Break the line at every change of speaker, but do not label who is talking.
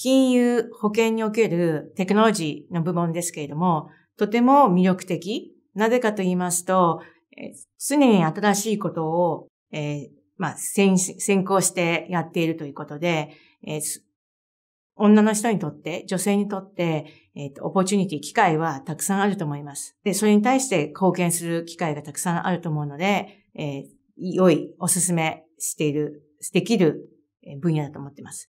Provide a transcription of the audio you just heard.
金融、保険におけるテクノロジーの部門ですけれども、とても魅力的。なぜかと言いますと、え常に新しいことを、えー、まあ、先、先行してやっているということで、えー、女の人にとって、女性にとって、えっ、ー、と、オポチュニティ、機会はたくさんあると思います。で、それに対して貢献する機会がたくさんあると思うので、えー、良い、おすすめしている、できる分野だと思っています。